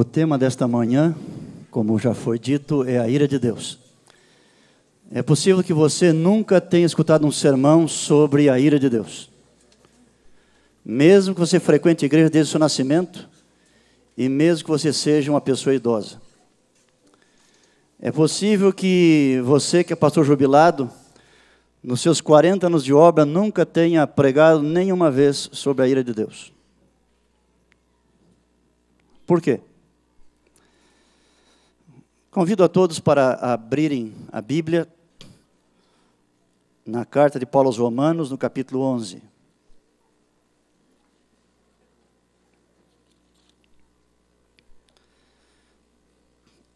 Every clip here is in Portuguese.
O tema desta manhã, como já foi dito, é a ira de Deus. É possível que você nunca tenha escutado um sermão sobre a ira de Deus. Mesmo que você frequente a igreja desde o seu nascimento, e mesmo que você seja uma pessoa idosa. É possível que você, que é pastor jubilado, nos seus 40 anos de obra, nunca tenha pregado nenhuma vez sobre a ira de Deus. Por quê? Convido a todos para abrirem a Bíblia na carta de Paulo aos Romanos, no capítulo 11.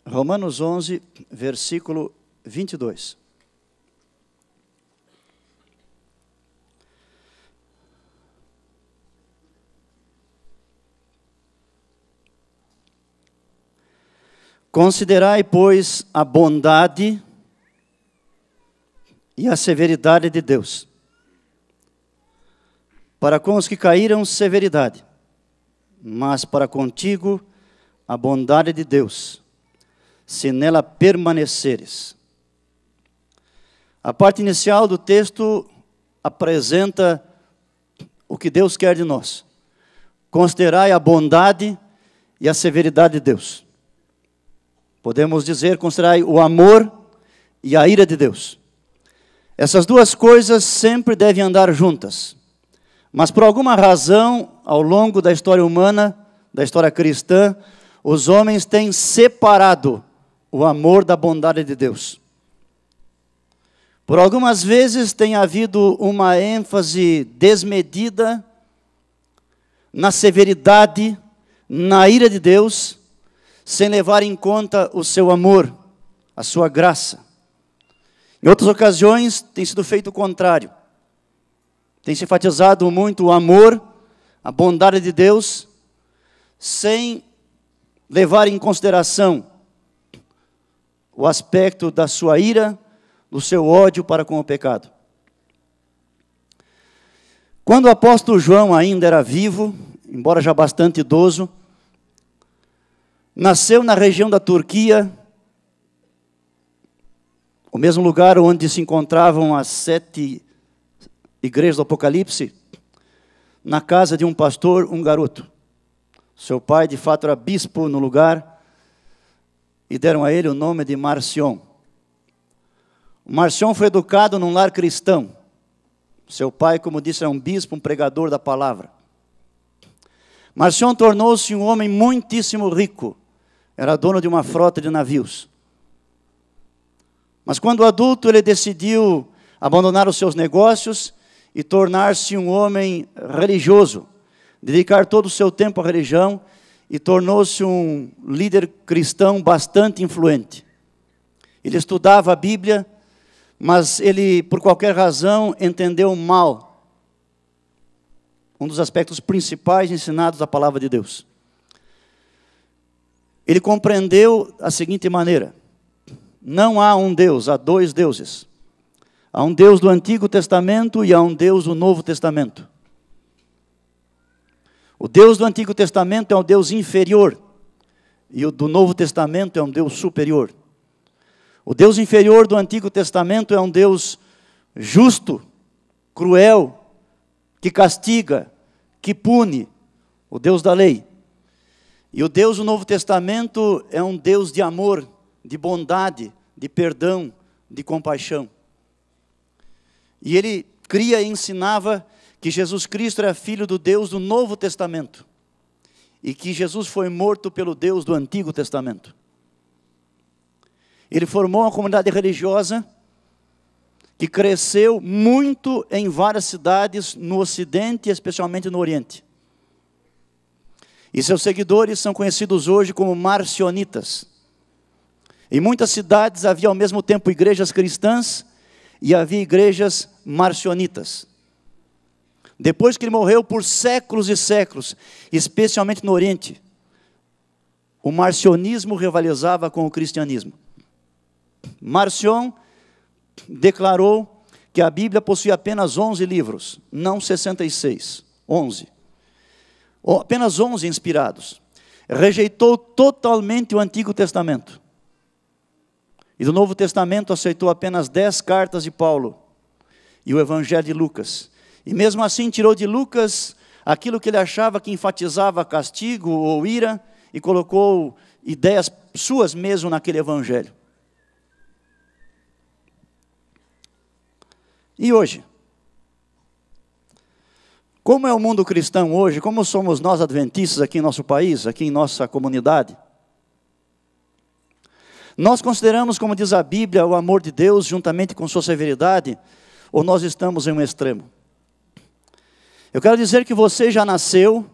Romanos 11, versículo 22. Considerai, pois, a bondade e a severidade de Deus. Para com os que caíram, severidade, mas para contigo, a bondade de Deus, se nela permaneceres. A parte inicial do texto apresenta o que Deus quer de nós. Considerai a bondade e a severidade de Deus. Podemos dizer, considerai o amor e a ira de Deus. Essas duas coisas sempre devem andar juntas. Mas por alguma razão, ao longo da história humana, da história cristã, os homens têm separado o amor da bondade de Deus. Por algumas vezes tem havido uma ênfase desmedida na severidade, na ira de Deus, sem levar em conta o seu amor, a sua graça. Em outras ocasiões, tem sido feito o contrário. Tem se enfatizado muito o amor, a bondade de Deus, sem levar em consideração o aspecto da sua ira, do seu ódio para com o pecado. Quando o apóstolo João ainda era vivo, embora já bastante idoso, Nasceu na região da Turquia, o mesmo lugar onde se encontravam as sete igrejas do Apocalipse, na casa de um pastor, um garoto. Seu pai, de fato, era bispo no lugar e deram a ele o nome de Marcion. Marcion foi educado num lar cristão. Seu pai, como disse, era um bispo, um pregador da palavra. Marcion tornou-se um homem muitíssimo rico. Era dono de uma frota de navios. Mas quando adulto, ele decidiu abandonar os seus negócios e tornar-se um homem religioso, dedicar todo o seu tempo à religião e tornou-se um líder cristão bastante influente. Ele estudava a Bíblia, mas ele, por qualquer razão, entendeu mal um dos aspectos principais ensinados da palavra de Deus. Ele compreendeu da seguinte maneira: não há um Deus, há dois deuses. Há um Deus do Antigo Testamento e há um Deus do Novo Testamento. O Deus do Antigo Testamento é um Deus inferior e o do Novo Testamento é um Deus superior. O Deus inferior do Antigo Testamento é um Deus justo, cruel, que castiga, que pune, o Deus da lei. E o Deus do Novo Testamento é um Deus de amor, de bondade, de perdão, de compaixão. E ele cria e ensinava que Jesus Cristo era filho do Deus do Novo Testamento e que Jesus foi morto pelo Deus do Antigo Testamento. Ele formou uma comunidade religiosa que cresceu muito em várias cidades no Ocidente, especialmente no Oriente. E seus seguidores são conhecidos hoje como marcionitas. Em muitas cidades havia ao mesmo tempo igrejas cristãs e havia igrejas marcionitas. Depois que ele morreu por séculos e séculos, especialmente no Oriente, o marcionismo rivalizava com o cristianismo. Marcion declarou que a Bíblia possui apenas 11 livros, não 66, 11 apenas 11 inspirados, rejeitou totalmente o Antigo Testamento. E do Novo Testamento aceitou apenas 10 cartas de Paulo e o Evangelho de Lucas. E mesmo assim tirou de Lucas aquilo que ele achava que enfatizava castigo ou ira e colocou ideias suas mesmo naquele Evangelho. E hoje? Como é o mundo cristão hoje? Como somos nós adventistas aqui em nosso país, aqui em nossa comunidade? Nós consideramos, como diz a Bíblia, o amor de Deus juntamente com sua severidade, ou nós estamos em um extremo? Eu quero dizer que você já nasceu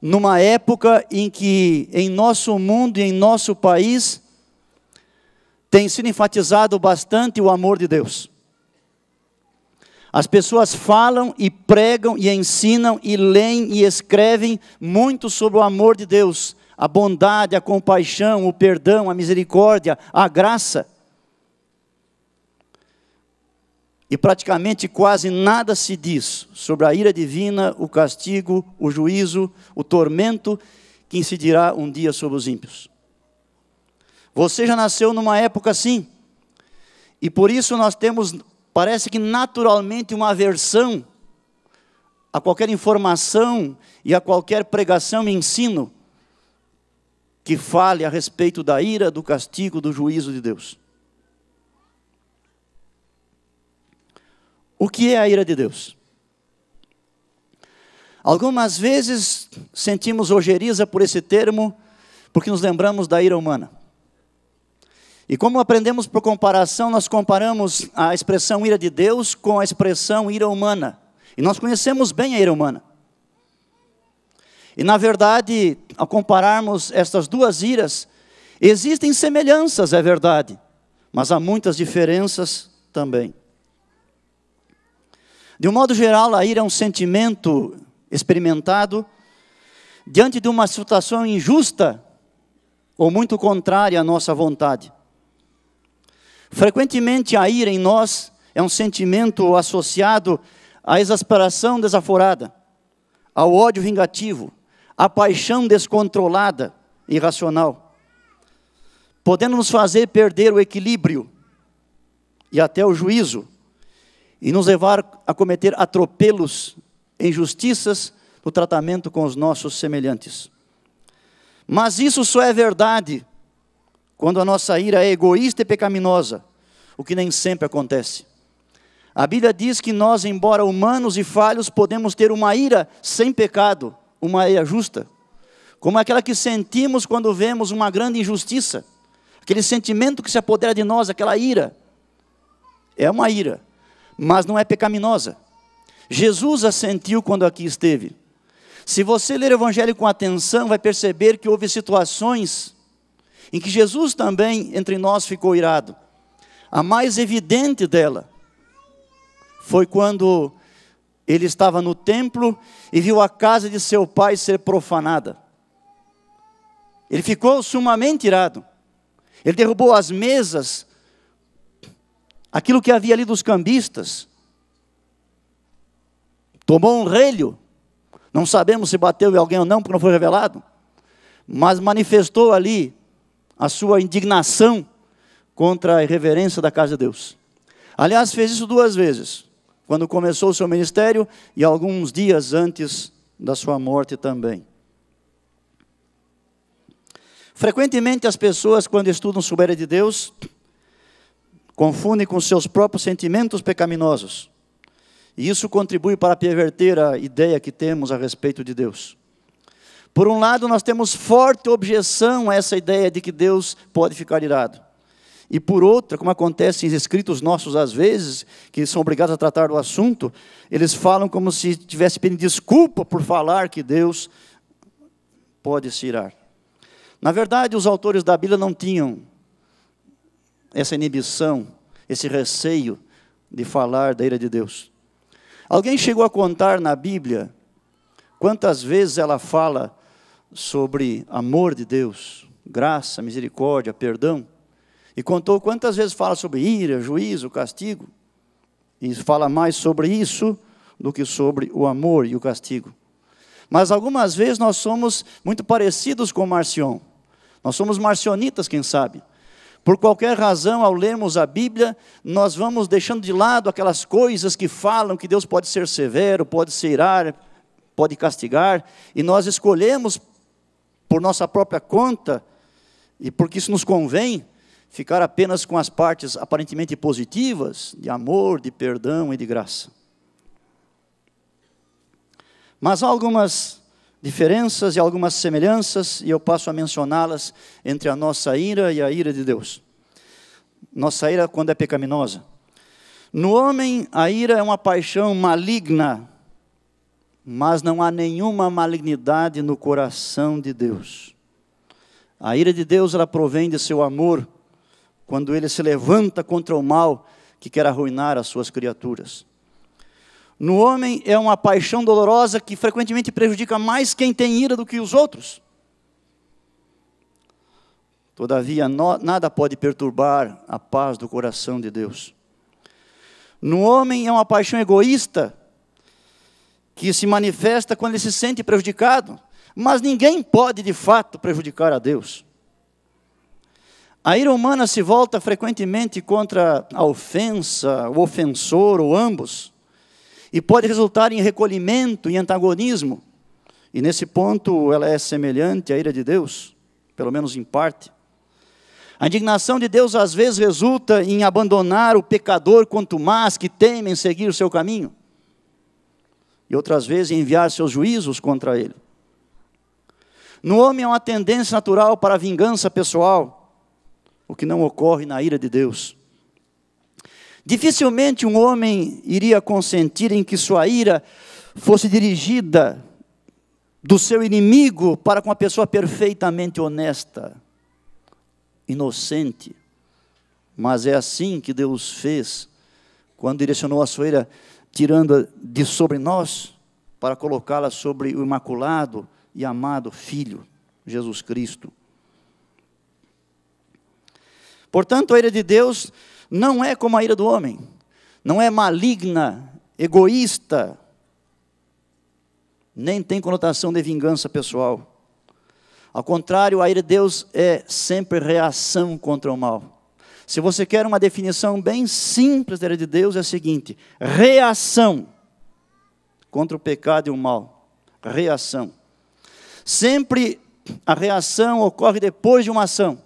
numa época em que em nosso mundo e em nosso país tem sido enfatizado bastante o amor de Deus. As pessoas falam e pregam e ensinam e leem e escrevem muito sobre o amor de Deus, a bondade, a compaixão, o perdão, a misericórdia, a graça. E praticamente quase nada se diz sobre a ira divina, o castigo, o juízo, o tormento que incidirá um dia sobre os ímpios. Você já nasceu numa época assim. E por isso nós temos parece que naturalmente uma aversão a qualquer informação e a qualquer pregação e ensino que fale a respeito da ira, do castigo, do juízo de Deus. O que é a ira de Deus? Algumas vezes sentimos ojeriza por esse termo, porque nos lembramos da ira humana. E como aprendemos por comparação, nós comparamos a expressão ira de Deus com a expressão ira humana. E nós conhecemos bem a ira humana. E na verdade, ao compararmos estas duas iras, existem semelhanças, é verdade, mas há muitas diferenças também. De um modo geral, a ira é um sentimento experimentado diante de uma situação injusta ou muito contrária à nossa vontade. Frequentemente a ira em nós é um sentimento associado à exasperação desaforada, ao ódio vingativo, à paixão descontrolada, irracional, podendo nos fazer perder o equilíbrio e até o juízo, e nos levar a cometer atropelos, injustiças no tratamento com os nossos semelhantes. Mas isso só é verdade quando a nossa ira é egoísta e pecaminosa, o que nem sempre acontece. A Bíblia diz que nós, embora humanos e falhos, podemos ter uma ira sem pecado, uma ira justa, como aquela que sentimos quando vemos uma grande injustiça, aquele sentimento que se apodera de nós, aquela ira. É uma ira, mas não é pecaminosa. Jesus a sentiu quando aqui esteve. Se você ler o Evangelho com atenção, vai perceber que houve situações em que Jesus também entre nós ficou irado. A mais evidente dela foi quando ele estava no templo e viu a casa de seu pai ser profanada. Ele ficou sumamente irado. Ele derrubou as mesas, aquilo que havia ali dos cambistas. Tomou um relho. Não sabemos se bateu em alguém ou não, porque não foi revelado. Mas manifestou ali a sua indignação contra a irreverência da casa de Deus. Aliás, fez isso duas vezes, quando começou o seu ministério e alguns dias antes da sua morte também. Frequentemente as pessoas, quando estudam sobre a de Deus, confundem com seus próprios sentimentos pecaminosos. E isso contribui para perverter a ideia que temos a respeito de Deus. Por um lado, nós temos forte objeção a essa ideia de que Deus pode ficar irado. E por outra, como acontece em escritos nossos às vezes, que são obrigados a tratar do assunto, eles falam como se tivesse pedindo desculpa por falar que Deus pode se irar. Na verdade, os autores da Bíblia não tinham essa inibição, esse receio de falar da ira de Deus. Alguém chegou a contar na Bíblia quantas vezes ela fala sobre amor de Deus, graça, misericórdia, perdão, e contou quantas vezes fala sobre ira, juízo, castigo, e fala mais sobre isso do que sobre o amor e o castigo. Mas algumas vezes nós somos muito parecidos com Marcion. Nós somos marcionitas, quem sabe. Por qualquer razão, ao lermos a Bíblia, nós vamos deixando de lado aquelas coisas que falam que Deus pode ser severo, pode ser irar, pode castigar, e nós escolhemos por nossa própria conta, e porque isso nos convém, ficar apenas com as partes aparentemente positivas, de amor, de perdão e de graça. Mas há algumas diferenças e algumas semelhanças, e eu passo a mencioná-las entre a nossa ira e a ira de Deus. Nossa ira quando é pecaminosa. No homem, a ira é uma paixão maligna mas não há nenhuma malignidade no coração de Deus. A ira de Deus ela provém de seu amor, quando ele se levanta contra o mal que quer arruinar as suas criaturas. No homem é uma paixão dolorosa que frequentemente prejudica mais quem tem ira do que os outros. Todavia, no, nada pode perturbar a paz do coração de Deus. No homem é uma paixão egoísta que se manifesta quando ele se sente prejudicado. Mas ninguém pode, de fato, prejudicar a Deus. A ira humana se volta frequentemente contra a ofensa, o ofensor ou ambos, e pode resultar em recolhimento, e antagonismo. E nesse ponto ela é semelhante à ira de Deus, pelo menos em parte. A indignação de Deus às vezes resulta em abandonar o pecador quanto mais que temem seguir o seu caminho e outras vezes enviar seus juízos contra ele. No homem há uma tendência natural para a vingança pessoal, o que não ocorre na ira de Deus. Dificilmente um homem iria consentir em que sua ira fosse dirigida do seu inimigo para com uma pessoa perfeitamente honesta, inocente. Mas é assim que Deus fez quando direcionou a sua ira tirando de sobre nós para colocá-la sobre o imaculado e amado Filho, Jesus Cristo. Portanto, a ira de Deus não é como a ira do homem, não é maligna, egoísta, nem tem conotação de vingança pessoal. Ao contrário, a ira de Deus é sempre reação contra o mal. Se você quer uma definição bem simples da ira de Deus, é a seguinte: reação contra o pecado e o mal. Reação. Sempre a reação ocorre depois de uma ação.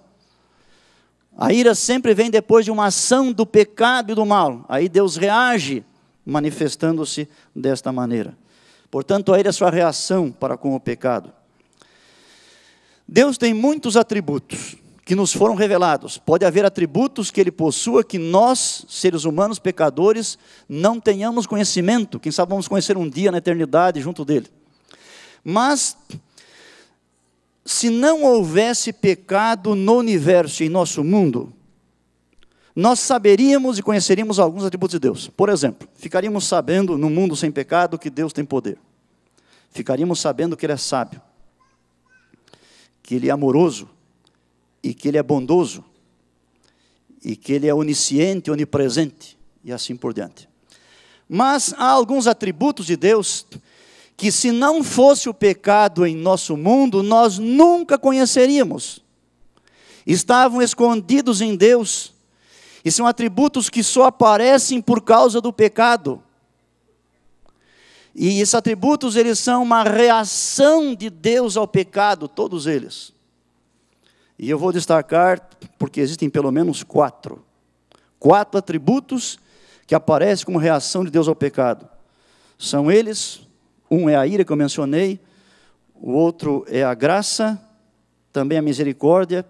A ira sempre vem depois de uma ação do pecado e do mal. Aí Deus reage, manifestando-se desta maneira. Portanto, a ira é sua reação para com o pecado. Deus tem muitos atributos que nos foram revelados. Pode haver atributos que ele possua que nós, seres humanos pecadores, não tenhamos conhecimento. Quem sabe vamos conhecer um dia na eternidade junto dele. Mas se não houvesse pecado no universo e em nosso mundo, nós saberíamos e conheceríamos alguns atributos de Deus. Por exemplo, ficaríamos sabendo no mundo sem pecado que Deus tem poder. Ficaríamos sabendo que ele é sábio, que ele é amoroso, e que Ele é bondoso, e que Ele é onisciente, onipresente, e assim por diante. Mas há alguns atributos de Deus que, se não fosse o pecado em nosso mundo, nós nunca conheceríamos. Estavam escondidos em Deus, e são atributos que só aparecem por causa do pecado. E esses atributos, eles são uma reação de Deus ao pecado, todos eles. E eu vou destacar, porque existem pelo menos quatro. Quatro atributos que aparecem como reação de Deus ao pecado. São eles: um é a ira que eu mencionei, o outro é a graça, também a misericórdia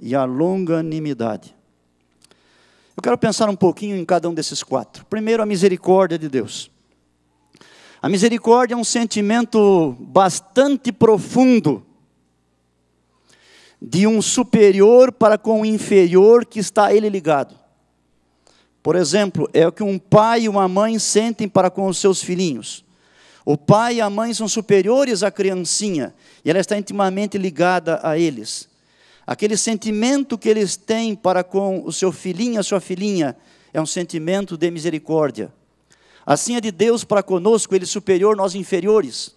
e a longanimidade. Eu quero pensar um pouquinho em cada um desses quatro. Primeiro, a misericórdia de Deus. A misericórdia é um sentimento bastante profundo de um superior para com o inferior que está a ele ligado. Por exemplo, é o que um pai e uma mãe sentem para com os seus filhinhos. O pai e a mãe são superiores à criancinha e ela está intimamente ligada a eles. Aquele sentimento que eles têm para com o seu filhinho, a sua filhinha, é um sentimento de misericórdia. Assim é de Deus para conosco, ele superior, nós inferiores.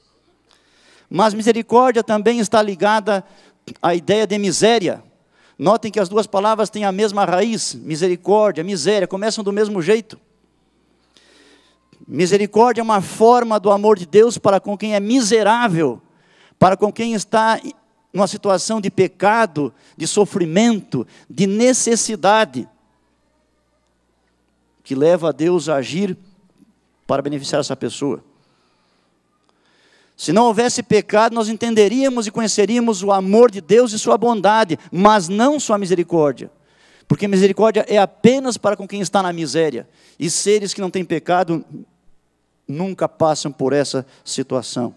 Mas misericórdia também está ligada a ideia de miséria. Notem que as duas palavras têm a mesma raiz, misericórdia, miséria, começam do mesmo jeito. Misericórdia é uma forma do amor de Deus para com quem é miserável, para com quem está numa situação de pecado, de sofrimento, de necessidade, que leva a Deus a agir para beneficiar essa pessoa. Se não houvesse pecado, nós entenderíamos e conheceríamos o amor de Deus e sua bondade, mas não sua misericórdia. Porque misericórdia é apenas para com quem está na miséria. E seres que não têm pecado nunca passam por essa situação.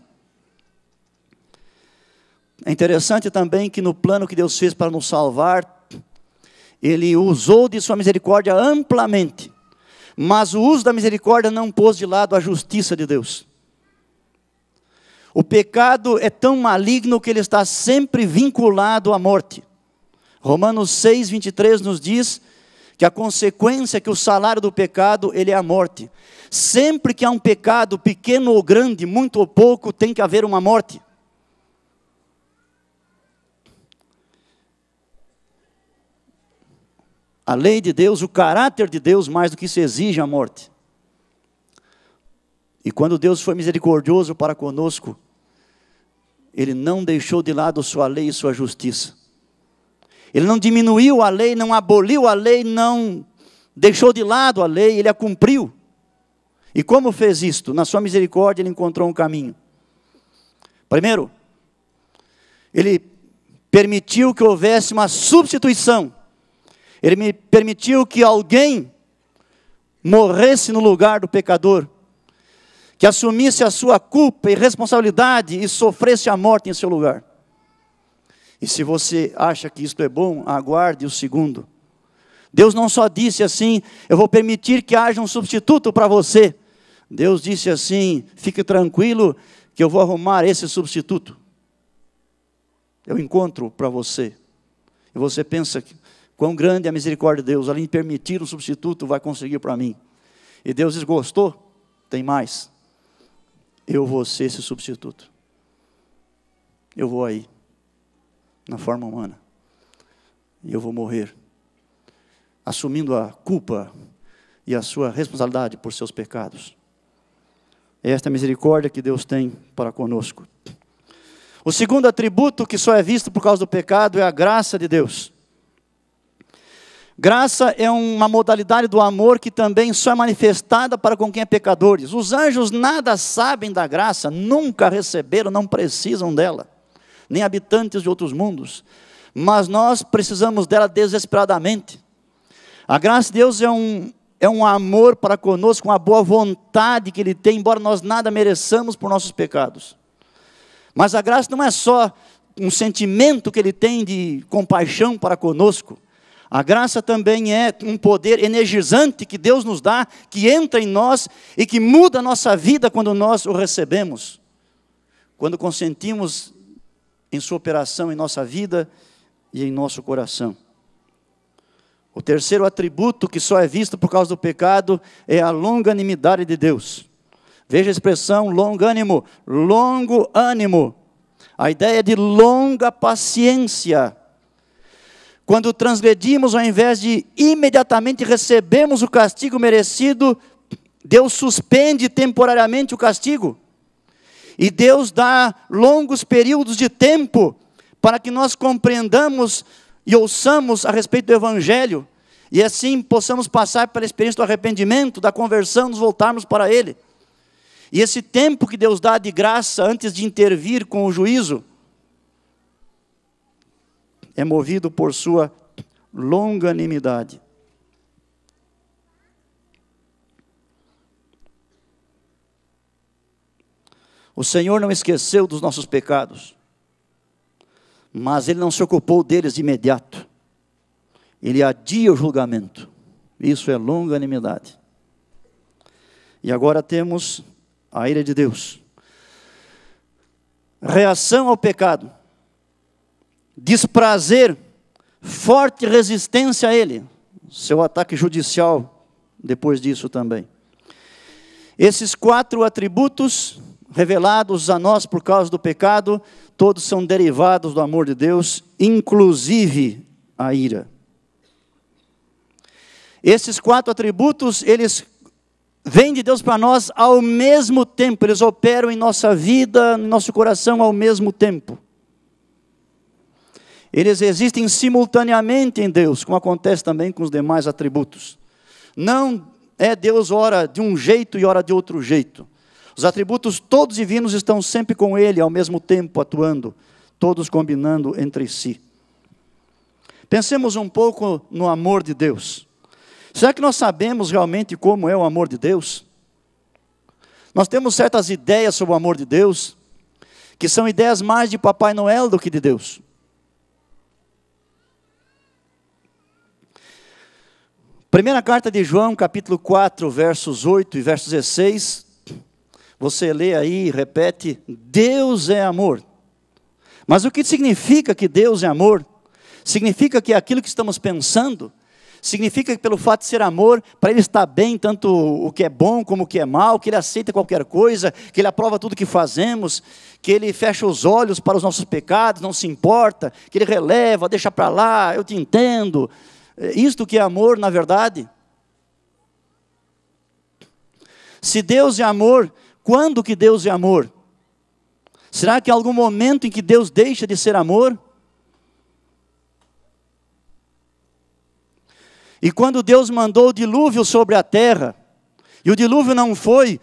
É interessante também que no plano que Deus fez para nos salvar, Ele usou de Sua misericórdia amplamente, mas o uso da misericórdia não pôs de lado a justiça de Deus. O pecado é tão maligno que ele está sempre vinculado à morte. Romanos 6, 23 nos diz que a consequência é que o salário do pecado ele é a morte. Sempre que há um pecado, pequeno ou grande, muito ou pouco, tem que haver uma morte. A lei de Deus, o caráter de Deus, mais do que isso exige a morte. E quando Deus foi misericordioso para conosco, Ele não deixou de lado Sua lei e Sua justiça. Ele não diminuiu a lei, não aboliu a lei, não deixou de lado a lei, Ele a cumpriu. E como fez isto? Na Sua misericórdia, Ele encontrou um caminho. Primeiro, Ele permitiu que houvesse uma substituição. Ele me permitiu que alguém morresse no lugar do pecador que assumisse a sua culpa e responsabilidade e sofresse a morte em seu lugar. E se você acha que isto é bom, aguarde o segundo. Deus não só disse assim: eu vou permitir que haja um substituto para você. Deus disse assim: fique tranquilo, que eu vou arrumar esse substituto. Eu encontro para você. E você pensa: quão grande é a misericórdia de Deus, além de permitir um substituto, vai conseguir para mim. E Deus desgostou, Tem mais eu vou ser esse substituto. Eu vou aí, na forma humana. E eu vou morrer, assumindo a culpa e a sua responsabilidade por seus pecados. É esta é a misericórdia que Deus tem para conosco. O segundo atributo que só é visto por causa do pecado é a graça de Deus. Graça é uma modalidade do amor que também só é manifestada para com quem é pecadores. Os anjos nada sabem da graça, nunca receberam, não precisam dela, nem habitantes de outros mundos. Mas nós precisamos dela desesperadamente. A graça de Deus é um, é um amor para conosco, uma boa vontade que Ele tem, embora nós nada mereçamos por nossos pecados. Mas a graça não é só um sentimento que Ele tem de compaixão para conosco a graça também é um poder energizante que Deus nos dá, que entra em nós e que muda a nossa vida quando nós o recebemos. Quando consentimos em sua operação em nossa vida e em nosso coração. O terceiro atributo que só é visto por causa do pecado é a longanimidade de Deus. Veja a expressão longânimo, longo ânimo. A ideia de longa paciência quando transgredimos, ao invés de imediatamente recebemos o castigo merecido, Deus suspende temporariamente o castigo. E Deus dá longos períodos de tempo para que nós compreendamos e ouçamos a respeito do Evangelho. E assim possamos passar pela experiência do arrependimento, da conversão, nos voltarmos para Ele. E esse tempo que Deus dá de graça antes de intervir com o juízo, é movido por sua longanimidade. O Senhor não esqueceu dos nossos pecados, mas Ele não se ocupou deles de imediato. Ele adia o julgamento. Isso é longanimidade. E agora temos a ira de Deus. Reação ao pecado desprazer, forte resistência a ele. Seu ataque judicial depois disso também. Esses quatro atributos revelados a nós por causa do pecado, todos são derivados do amor de Deus, inclusive a ira. Esses quatro atributos, eles vêm de Deus para nós ao mesmo tempo, eles operam em nossa vida, em nosso coração ao mesmo tempo. Eles existem simultaneamente em Deus, como acontece também com os demais atributos. Não é Deus ora de um jeito e ora de outro jeito. Os atributos todos divinos estão sempre com Ele, ao mesmo tempo atuando, todos combinando entre si. Pensemos um pouco no amor de Deus. Será que nós sabemos realmente como é o amor de Deus? Nós temos certas ideias sobre o amor de Deus, que são ideias mais de Papai Noel do que de Deus. Primeira carta de João, capítulo 4, versos 8 e versos 16. Você lê aí, repete: Deus é amor. Mas o que significa que Deus é amor? Significa que aquilo que estamos pensando, significa que pelo fato de ser amor, para ele está bem tanto o que é bom como o que é mal, que ele aceita qualquer coisa, que ele aprova tudo que fazemos, que ele fecha os olhos para os nossos pecados, não se importa, que ele releva, deixa para lá, eu te entendo, é isto que é amor, na verdade? Se Deus é amor, quando que Deus é amor? Será que há algum momento em que Deus deixa de ser amor? E quando Deus mandou o dilúvio sobre a terra, e o dilúvio não foi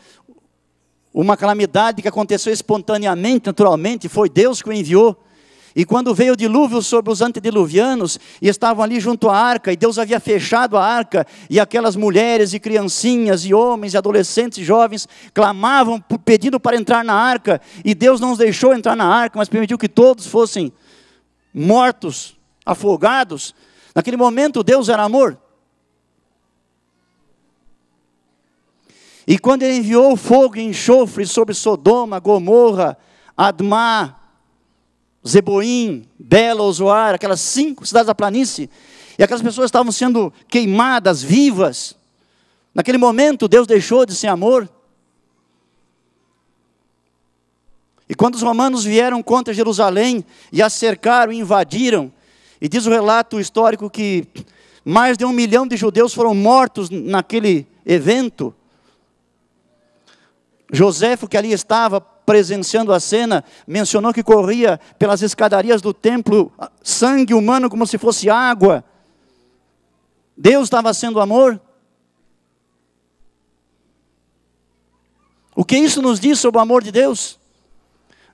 uma calamidade que aconteceu espontaneamente, naturalmente, foi Deus que o enviou. E quando veio o dilúvio sobre os antediluvianos, e estavam ali junto à arca, e Deus havia fechado a arca, e aquelas mulheres e criancinhas, e homens, e adolescentes e jovens clamavam pedindo para entrar na arca, e Deus não os deixou entrar na arca, mas permitiu que todos fossem mortos, afogados. Naquele momento, Deus era amor. E quando ele enviou fogo e enxofre sobre Sodoma, Gomorra, Admá, Zeboim, Bela, Ozoar, aquelas cinco cidades da planície, e aquelas pessoas estavam sendo queimadas vivas. Naquele momento, Deus deixou de ser amor. E quando os romanos vieram contra Jerusalém e a cercaram e invadiram, e diz o relato histórico que mais de um milhão de judeus foram mortos naquele evento. Joséfo que ali estava, presenciando a cena, mencionou que corria pelas escadarias do templo ah, sangue humano como se fosse água. Deus estava sendo amor. O que isso nos diz sobre o amor de Deus?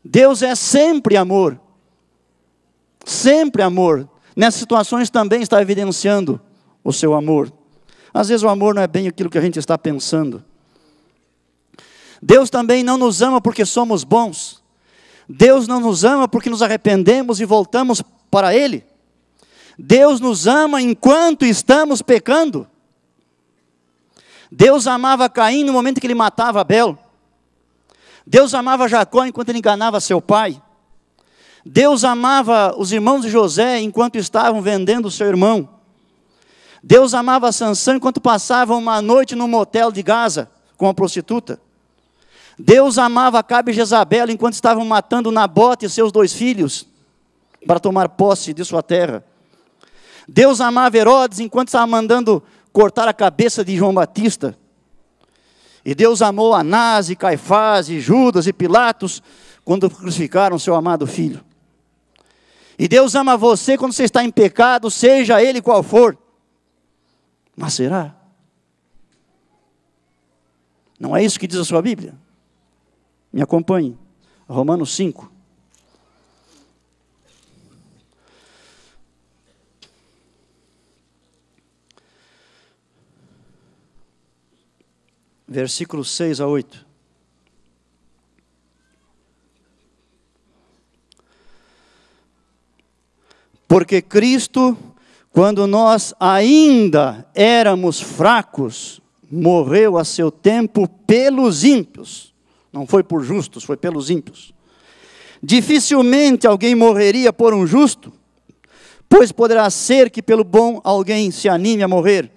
Deus é sempre amor. Sempre amor. Nessas situações também está evidenciando o seu amor. Às vezes o amor não é bem aquilo que a gente está pensando. Deus também não nos ama porque somos bons. Deus não nos ama porque nos arrependemos e voltamos para Ele. Deus nos ama enquanto estamos pecando. Deus amava Caim no momento que ele matava Abel. Deus amava Jacó enquanto ele enganava seu pai. Deus amava os irmãos de José enquanto estavam vendendo o seu irmão. Deus amava Sansão enquanto passavam uma noite no motel de Gaza com a prostituta. Deus amava Acabe e Jezabel enquanto estavam matando Nabote e seus dois filhos para tomar posse de sua terra. Deus amava Herodes enquanto estava mandando cortar a cabeça de João Batista. E Deus amou Anás e Caifás e Judas e Pilatos quando crucificaram seu amado filho. E Deus ama você quando você está em pecado, seja ele qual for. Mas será? Não é isso que diz a sua Bíblia? Me acompanhe. Romanos 5. Versículos 6 a 8. Porque Cristo, quando nós ainda éramos fracos, morreu a seu tempo pelos ímpios. Não foi por justos, foi pelos ímpios. Dificilmente alguém morreria por um justo, pois poderá ser que pelo bom alguém se anime a morrer.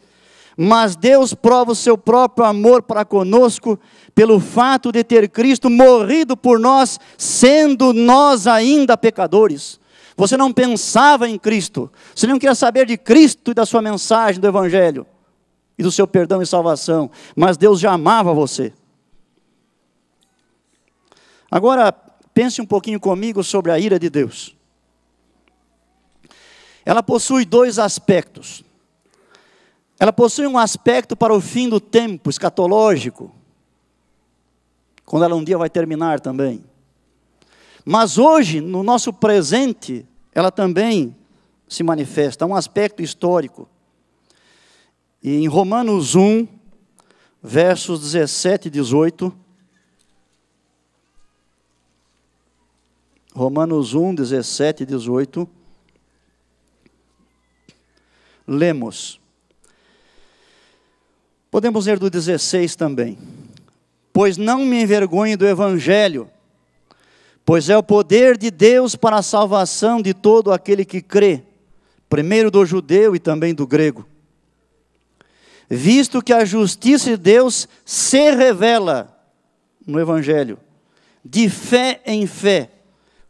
Mas Deus prova o seu próprio amor para conosco pelo fato de ter Cristo morrido por nós, sendo nós ainda pecadores. Você não pensava em Cristo, você não queria saber de Cristo e da sua mensagem do Evangelho e do seu perdão e salvação, mas Deus já amava você. Agora, pense um pouquinho comigo sobre a ira de Deus. Ela possui dois aspectos. Ela possui um aspecto para o fim do tempo, escatológico, quando ela um dia vai terminar também. Mas hoje, no nosso presente, ela também se manifesta, é um aspecto histórico. E em Romanos 1, versos 17 e 18, Romanos 1, 17 e 18. Lemos. Podemos ler do 16 também. Pois não me envergonhe do evangelho, pois é o poder de Deus para a salvação de todo aquele que crê, primeiro do judeu e também do grego. Visto que a justiça de Deus se revela no evangelho, de fé em fé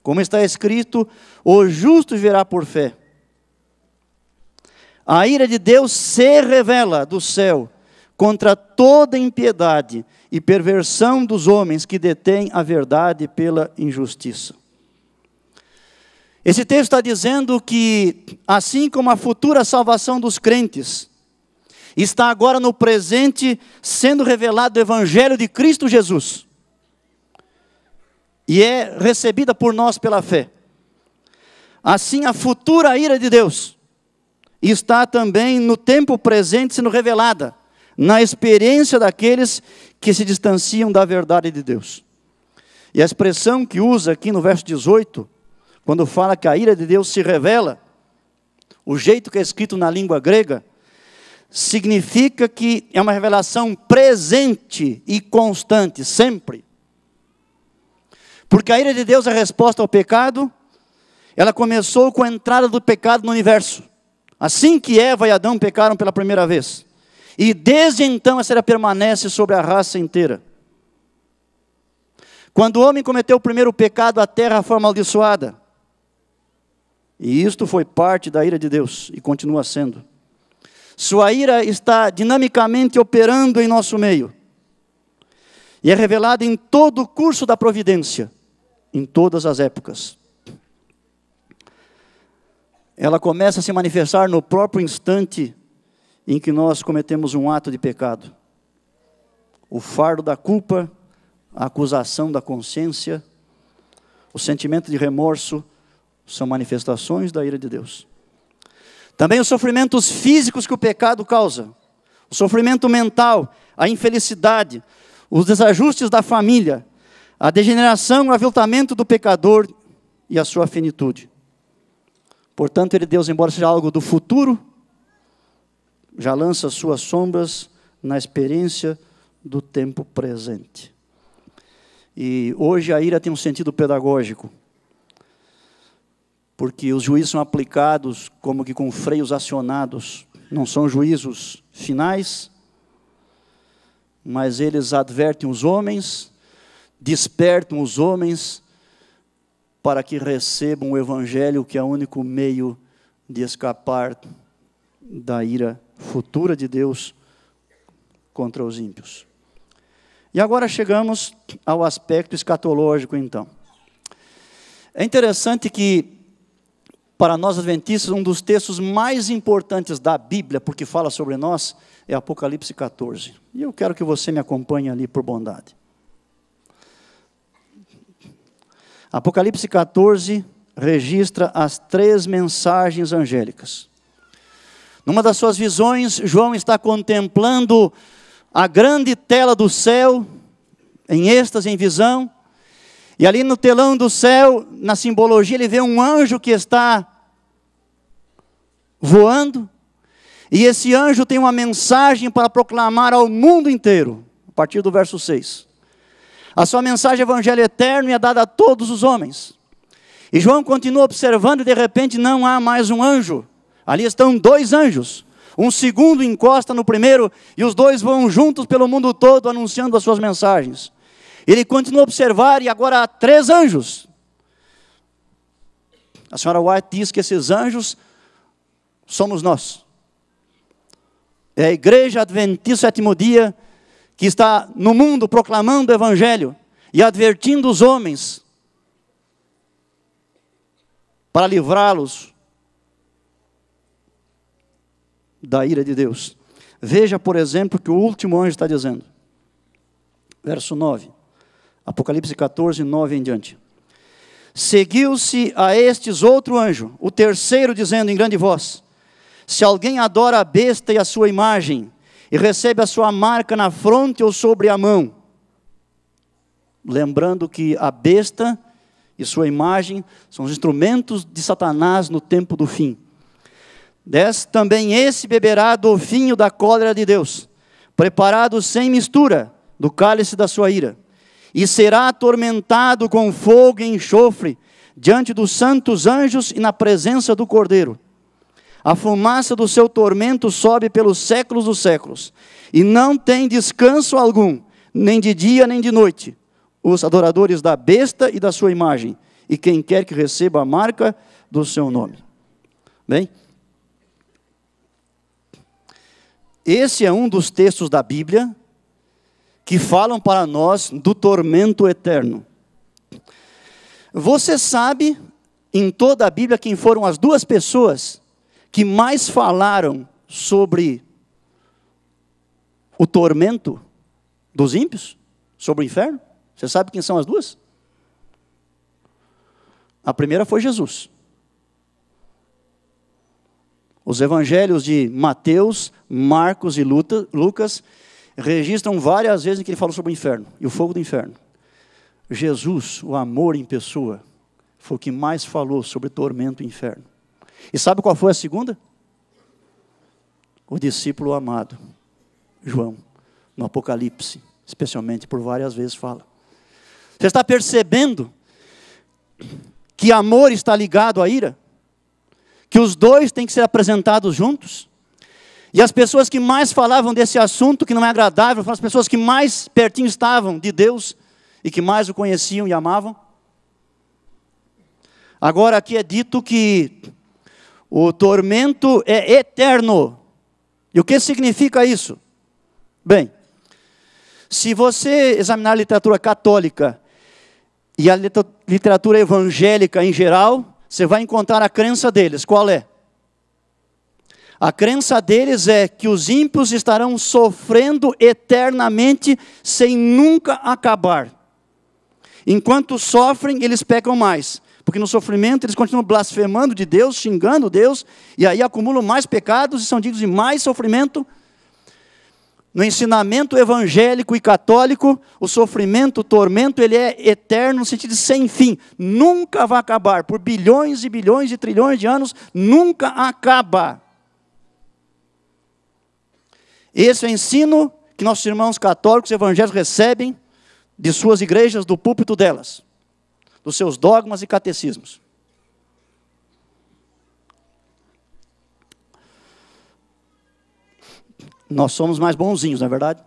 como está escrito, o justo virá por fé. A ira de Deus se revela do céu contra toda impiedade e perversão dos homens que detêm a verdade pela injustiça. Esse texto está dizendo que, assim como a futura salvação dos crentes, está agora no presente sendo revelado o Evangelho de Cristo Jesus e é recebida por nós pela fé. Assim, a futura ira de Deus está também no tempo presente sendo revelada na experiência daqueles que se distanciam da verdade de Deus. E a expressão que usa aqui no verso 18, quando fala que a ira de Deus se revela, o jeito que é escrito na língua grega, significa que é uma revelação presente e constante, sempre. Porque a ira de Deus é a resposta ao pecado. Ela começou com a entrada do pecado no universo. Assim que Eva e Adão pecaram pela primeira vez. E desde então essa ira permanece sobre a raça inteira. Quando o homem cometeu o primeiro pecado, a terra foi amaldiçoada. E isto foi parte da ira de Deus e continua sendo. Sua ira está dinamicamente operando em nosso meio e é revelada em todo o curso da providência em todas as épocas. Ela começa a se manifestar no próprio instante em que nós cometemos um ato de pecado. O fardo da culpa, a acusação da consciência, o sentimento de remorso são manifestações da ira de Deus. Também os sofrimentos físicos que o pecado causa, o sofrimento mental, a infelicidade, os desajustes da família, a degeneração, o aviltamento do pecador e a sua finitude. Portanto, ele, Deus, embora seja algo do futuro, já lança suas sombras na experiência do tempo presente. E hoje a ira tem um sentido pedagógico, porque os juízos são aplicados como que com freios acionados, não são juízos finais, mas eles advertem os homens despertam os homens para que recebam o Evangelho, que é o único meio de escapar da ira futura de Deus contra os ímpios. E agora chegamos ao aspecto escatológico, então. É interessante que, para nós adventistas, um dos textos mais importantes da Bíblia, porque fala sobre nós, é Apocalipse 14. E eu quero que você me acompanhe ali por bondade. Apocalipse 14 registra as três mensagens angélicas. Numa das suas visões, João está contemplando a grande tela do céu, em êxtase, em visão. E ali no telão do céu, na simbologia, ele vê um anjo que está voando. E esse anjo tem uma mensagem para proclamar ao mundo inteiro, a partir do verso 6. A sua mensagem é evangelho eterno é dada a todos os homens. E João continua observando e de repente não há mais um anjo. Ali estão dois anjos. Um segundo encosta no primeiro e os dois vão juntos pelo mundo todo anunciando as suas mensagens. Ele continua a observar e agora há três anjos. A senhora White diz que esses anjos somos nós. É a igreja adventista sétimo dia que está no mundo proclamando o Evangelho e advertindo os homens para livrá-los da ira de Deus. Veja, por exemplo, o que o último anjo está dizendo. Verso 9, Apocalipse 14, 9 em diante. Seguiu-se a estes outro anjo, o terceiro, dizendo em grande voz: Se alguém adora a besta e a sua imagem, e recebe a sua marca na fronte ou sobre a mão. Lembrando que a besta e sua imagem são os instrumentos de Satanás no tempo do fim. Desce também esse beberá do vinho da cólera de Deus, preparado sem mistura do cálice da sua ira, e será atormentado com fogo e enxofre diante dos santos anjos e na presença do Cordeiro a fumaça do seu tormento sobe pelos séculos dos séculos, e não tem descanso algum, nem de dia nem de noite. Os adoradores da besta e da sua imagem, e quem quer que receba a marca do seu nome. Bem, esse é um dos textos da Bíblia que falam para nós do tormento eterno. Você sabe em toda a Bíblia quem foram as duas pessoas que mais falaram sobre o tormento dos ímpios, sobre o inferno? Você sabe quem são as duas? A primeira foi Jesus. Os evangelhos de Mateus, Marcos e Lucas registram várias vezes em que ele falou sobre o inferno e o fogo do inferno. Jesus, o amor em pessoa, foi o que mais falou sobre tormento e inferno. E sabe qual foi a segunda? O discípulo amado, João, no Apocalipse, especialmente por várias vezes fala. Você está percebendo que amor está ligado à ira? Que os dois têm que ser apresentados juntos? E as pessoas que mais falavam desse assunto, que não é agradável, foram as pessoas que mais pertinho estavam de Deus e que mais o conheciam e amavam. Agora aqui é dito que o tormento é eterno. E o que significa isso? Bem, se você examinar a literatura católica e a literatura evangélica em geral, você vai encontrar a crença deles. Qual é? A crença deles é que os ímpios estarão sofrendo eternamente sem nunca acabar. Enquanto sofrem, eles pecam mais. Porque no sofrimento eles continuam blasfemando de Deus, xingando Deus, e aí acumulam mais pecados e são dignos de mais sofrimento. No ensinamento evangélico e católico, o sofrimento, o tormento, ele é eterno no sentido de sem fim. Nunca vai acabar. Por bilhões e bilhões e trilhões de anos, nunca acaba. Esse é o ensino que nossos irmãos católicos e evangélicos recebem de suas igrejas, do púlpito delas dos seus dogmas e catecismos. Nós somos mais bonzinhos, não é verdade?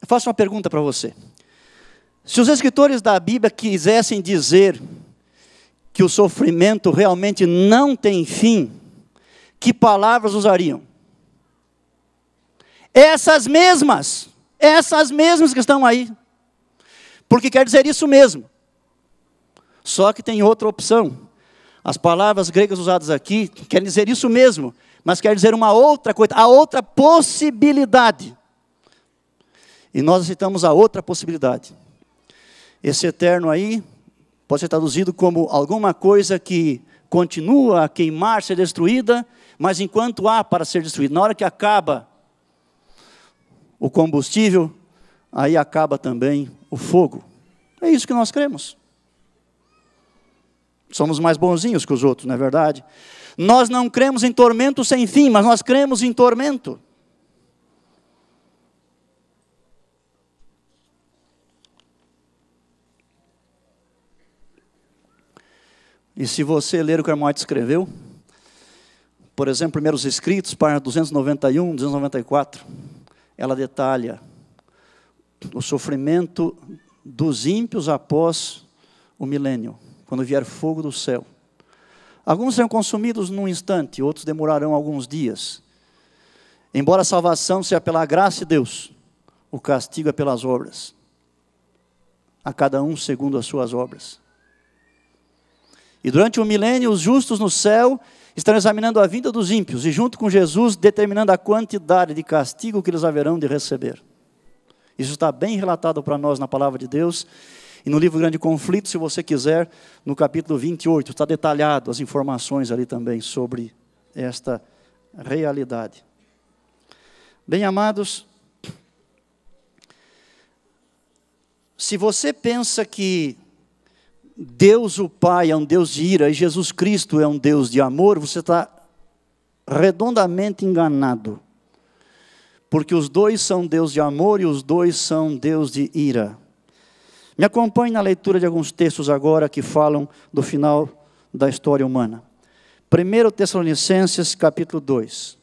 Eu faço uma pergunta para você. Se os escritores da Bíblia quisessem dizer que o sofrimento realmente não tem fim, que palavras usariam? Essas mesmas, essas mesmas que estão aí. Porque quer dizer isso mesmo. Só que tem outra opção. As palavras gregas usadas aqui querem dizer isso mesmo, mas quer dizer uma outra coisa, a outra possibilidade. E nós aceitamos a outra possibilidade. Esse eterno aí pode ser traduzido como alguma coisa que continua a queimar, ser é destruída, mas enquanto há para ser destruída, na hora que acaba o combustível, aí acaba também o fogo. É isso que nós cremos. Somos mais bonzinhos que os outros, não é verdade? Nós não cremos em tormento sem fim, mas nós cremos em tormento. E se você ler o que Hermote escreveu, por exemplo, primeiros escritos, página 291, 294, ela detalha o sofrimento dos ímpios após o milênio, quando vier fogo do céu. Alguns serão consumidos num instante, outros demorarão alguns dias. Embora a salvação seja pela graça de Deus, o castigo é pelas obras. A cada um segundo as suas obras. E durante o um milênio, os justos no céu Estão examinando a vinda dos ímpios e, junto com Jesus, determinando a quantidade de castigo que eles haverão de receber. Isso está bem relatado para nós na palavra de Deus. E no livro Grande Conflito, se você quiser, no capítulo 28, está detalhado as informações ali também sobre esta realidade. Bem amados, se você pensa que Deus o Pai é um Deus de ira e Jesus Cristo é um Deus de amor, você está redondamente enganado. Porque os dois são Deus de amor e os dois são Deus de ira. Me acompanhe na leitura de alguns textos agora que falam do final da história humana. 1 Tessalonicenses, capítulo 2.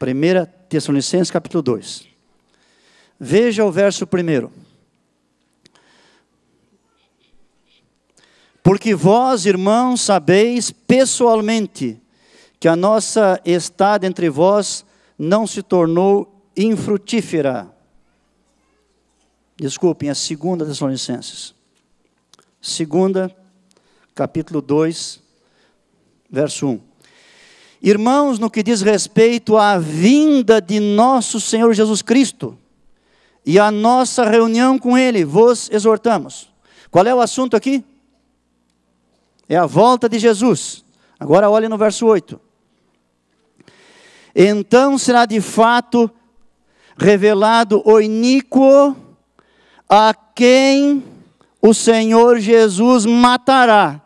1 Tessalonicenses capítulo 2. Veja o verso 1. Porque vós, irmãos, sabeis pessoalmente que a nossa estada entre vós não se tornou infrutífera. Desculpem, a é segunda Tessalonicenses. Segunda, capítulo 2, verso 1. Irmãos, no que diz respeito à vinda de nosso Senhor Jesus Cristo e à nossa reunião com Ele, vos exortamos. Qual é o assunto aqui? É a volta de Jesus. Agora olhe no verso 8. Então será de fato revelado o iníquo a quem o Senhor Jesus matará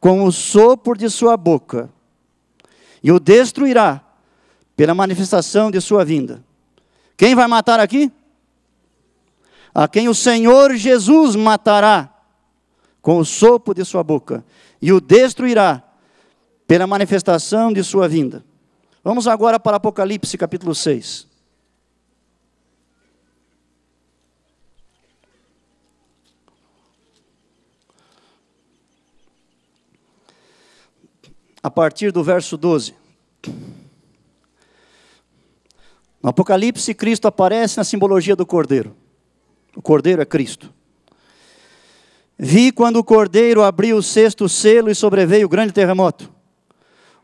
com o sopro de sua boca e o destruirá pela manifestação de sua vinda. Quem vai matar aqui? A quem o Senhor Jesus matará com o sopro de sua boca e o destruirá pela manifestação de sua vinda. Vamos agora para Apocalipse capítulo 6. a partir do verso 12. No Apocalipse, Cristo aparece na simbologia do cordeiro. O cordeiro é Cristo. Vi quando o cordeiro abriu o sexto selo e sobreveio o grande terremoto.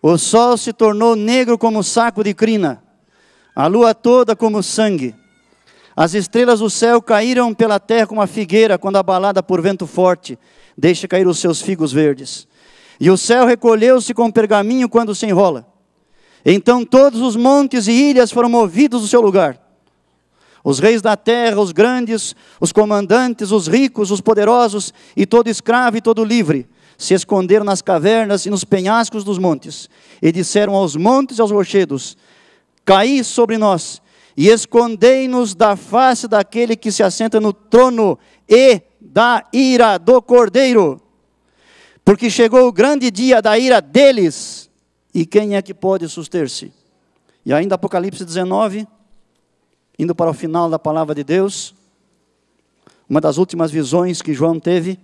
O sol se tornou negro como saco de crina, a lua toda como sangue. As estrelas do céu caíram pela terra como a figueira quando abalada por vento forte, deixa cair os seus figos verdes. E o céu recolheu-se com pergaminho quando se enrola. Então todos os montes e ilhas foram movidos do seu lugar. Os reis da terra, os grandes, os comandantes, os ricos, os poderosos, e todo escravo e todo livre, se esconderam nas cavernas e nos penhascos dos montes, e disseram aos montes e aos rochedos: Caí sobre nós, e escondei-nos da face daquele que se assenta no trono e da ira do cordeiro porque chegou o grande dia da ira deles, e quem é que pode suster-se? E ainda Apocalipse 19, indo para o final da palavra de Deus, uma das últimas visões que João teve,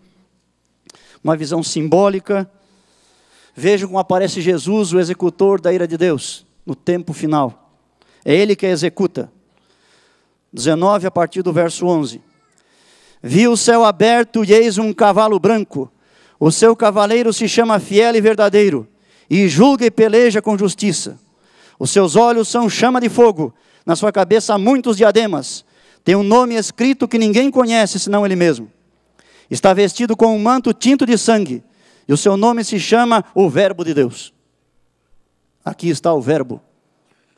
uma visão simbólica. veja como aparece Jesus, o executor da ira de Deus, no tempo final. É ele que a executa. 19 a partir do verso 11. Vi o céu aberto e eis um cavalo branco o seu cavaleiro se chama fiel e verdadeiro, e julga e peleja com justiça. Os seus olhos são chama de fogo, na sua cabeça há muitos diademas. Tem um nome escrito que ninguém conhece senão ele mesmo. Está vestido com um manto tinto de sangue, e o seu nome se chama o Verbo de Deus. Aqui está o Verbo.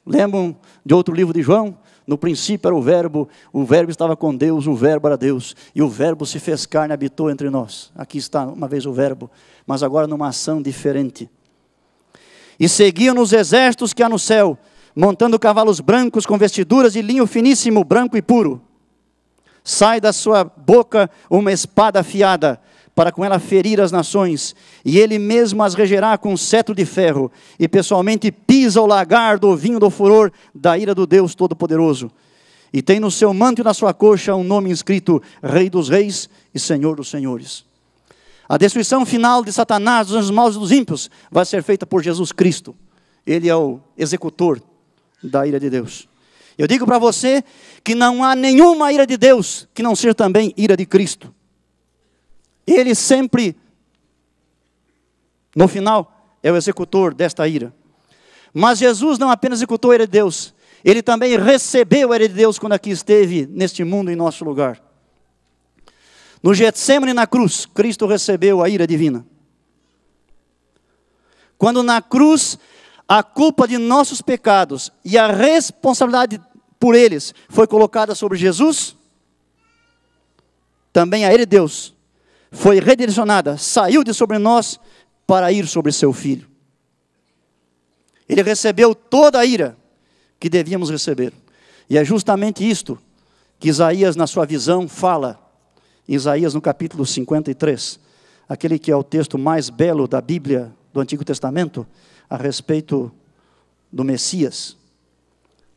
Lembram de outro livro de João? No princípio era o Verbo, o Verbo estava com Deus, o Verbo era Deus, e o Verbo se fez carne, habitou entre nós. Aqui está uma vez o Verbo, mas agora numa ação diferente. E seguiam os exércitos que há no céu, montando cavalos brancos com vestiduras de linho finíssimo, branco e puro. Sai da sua boca uma espada afiada, para com ela ferir as nações, e ele mesmo as regerá com cetro de ferro, e pessoalmente pisa o lagar do vinho do furor da ira do Deus Todo-Poderoso. E tem no seu manto e na sua coxa um nome inscrito: Rei dos Reis e Senhor dos Senhores. A destruição final de Satanás, dos maus e dos ímpios, vai ser feita por Jesus Cristo. Ele é o executor da ira de Deus. Eu digo para você que não há nenhuma ira de Deus que não seja também ira de Cristo. E ele sempre, no final, é o executor desta ira. Mas Jesus não apenas executou a ira de Deus, ele também recebeu a ira de Deus quando aqui esteve neste mundo em nosso lugar. No Getsemane na cruz, Cristo recebeu a ira divina. Quando na cruz a culpa de nossos pecados e a responsabilidade por eles foi colocada sobre Jesus, também a ele Deus foi redirecionada, saiu de sobre nós para ir sobre seu filho. Ele recebeu toda a ira que devíamos receber. E é justamente isto que Isaías, na sua visão, fala. Isaías, no capítulo 53, aquele que é o texto mais belo da Bíblia do Antigo Testamento, a respeito do Messias.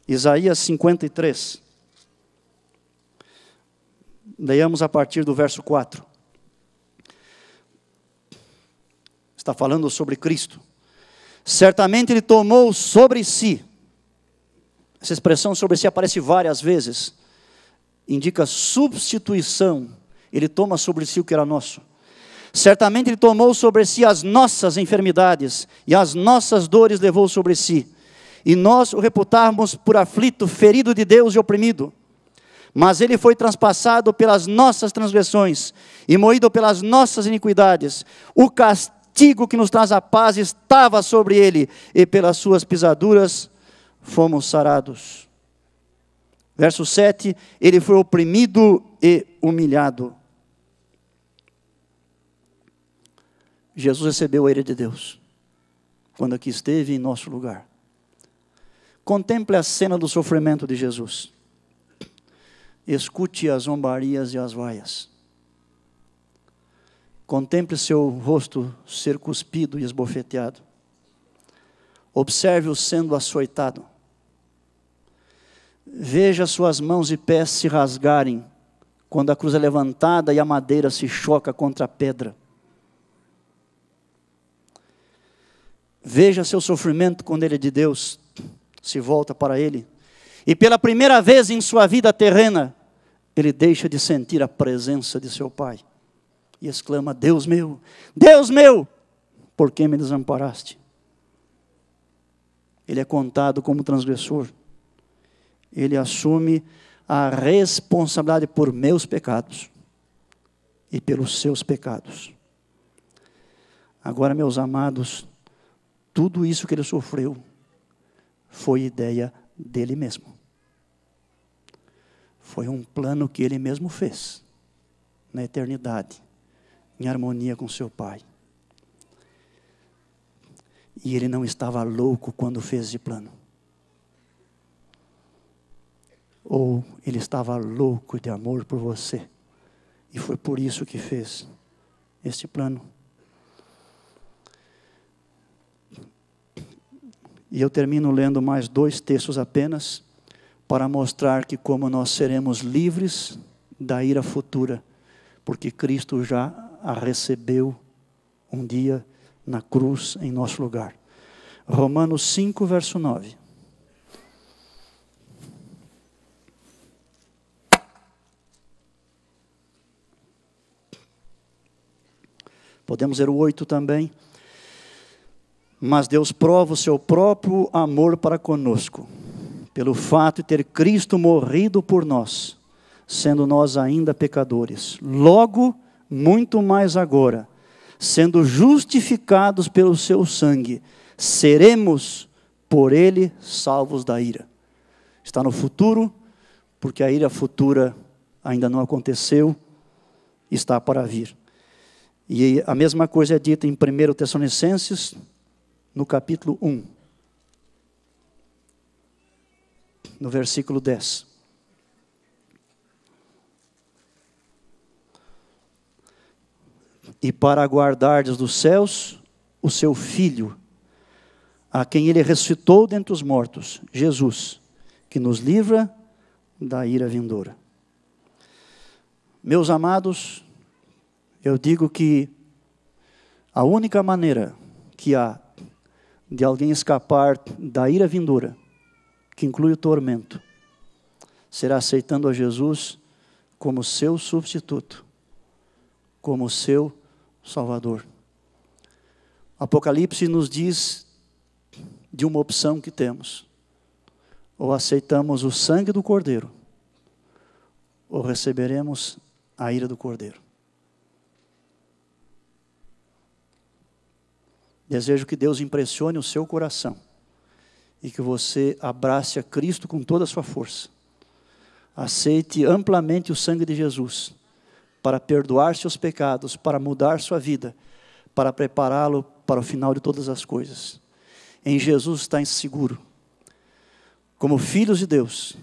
Isaías 53. Leiamos a partir do verso 4. está falando sobre Cristo. Certamente ele tomou sobre si. Essa expressão sobre si aparece várias vezes. Indica substituição. Ele toma sobre si o que era nosso. Certamente ele tomou sobre si as nossas enfermidades e as nossas dores levou sobre si. E nós o reputarmos por aflito, ferido de Deus e oprimido. Mas ele foi transpassado pelas nossas transgressões e moído pelas nossas iniquidades. O castigo castigo que nos traz a paz estava sobre ele, e pelas suas pisaduras fomos sarados. Verso 7: Ele foi oprimido e humilhado. Jesus recebeu a ira de Deus, quando aqui esteve em nosso lugar. Contemple a cena do sofrimento de Jesus. Escute as zombarias e as vaias. Contemple seu rosto ser cuspido e esbofeteado. Observe-o sendo açoitado. Veja suas mãos e pés se rasgarem quando a cruz é levantada e a madeira se choca contra a pedra. Veja seu sofrimento quando ele é de Deus, se volta para ele. E pela primeira vez em sua vida terrena, ele deixa de sentir a presença de seu pai e exclama: Deus meu, Deus meu, por que me desamparaste? Ele é contado como transgressor. Ele assume a responsabilidade por meus pecados e pelos seus pecados. Agora, meus amados, tudo isso que ele sofreu foi ideia dele mesmo. Foi um plano que ele mesmo fez na eternidade em harmonia com seu pai. E ele não estava louco quando fez esse plano. Ou ele estava louco de amor por você. E foi por isso que fez este plano. E eu termino lendo mais dois textos apenas para mostrar que como nós seremos livres da ira futura, porque Cristo já a recebeu um dia na cruz em nosso lugar. Romanos 5, verso 9. Podemos ler o 8 também. Mas Deus prova o seu próprio amor para conosco, pelo fato de ter Cristo morrido por nós, sendo nós ainda pecadores. Logo, muito mais agora, sendo justificados pelo seu sangue, seremos por ele salvos da ira. Está no futuro, porque a ira futura ainda não aconteceu, está para vir. E a mesma coisa é dita em 1 Tessalonicenses, no capítulo 1, no versículo 10. e para aguardardes dos céus o seu Filho, a quem ele ressuscitou dentre os mortos, Jesus, que nos livra da ira vindoura. Meus amados, eu digo que a única maneira que há de alguém escapar da ira vindoura, que inclui o tormento, será aceitando a Jesus como seu substituto, como seu Salvador. Apocalipse nos diz de uma opção que temos: ou aceitamos o sangue do Cordeiro, ou receberemos a ira do Cordeiro. Desejo que Deus impressione o seu coração e que você abrace a Cristo com toda a sua força. Aceite amplamente o sangue de Jesus para perdoar seus pecados, para mudar sua vida, para prepará-lo para o final de todas as coisas. Em Jesus está em seguro. Como filhos de Deus,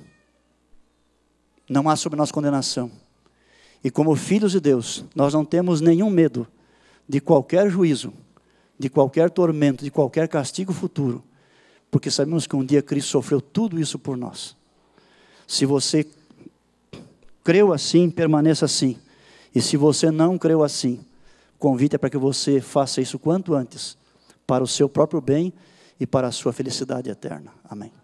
não há sobre nós condenação. E como filhos de Deus, nós não temos nenhum medo de qualquer juízo, de qualquer tormento, de qualquer castigo futuro, porque sabemos que um dia Cristo sofreu tudo isso por nós. Se você creu assim, permaneça assim. E se você não creu assim, o convite é para que você faça isso quanto antes, para o seu próprio bem e para a sua felicidade eterna. Amém.